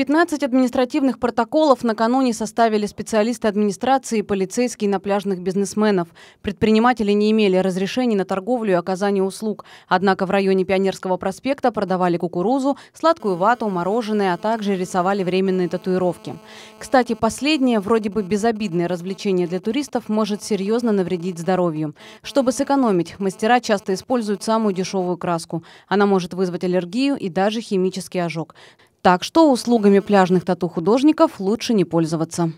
15 административных протоколов накануне составили специалисты администрации и полицейские на пляжных бизнесменов. Предприниматели не имели разрешений на торговлю и оказание услуг. Однако в районе Пионерского проспекта продавали кукурузу, сладкую вату, мороженое, а также рисовали временные татуировки. Кстати, последнее, вроде бы безобидное развлечение для туристов, может серьезно навредить здоровью. Чтобы сэкономить, мастера часто используют самую дешевую краску. Она может вызвать аллергию и даже химический ожог. Так что услугами пляжных тату-художников лучше не пользоваться.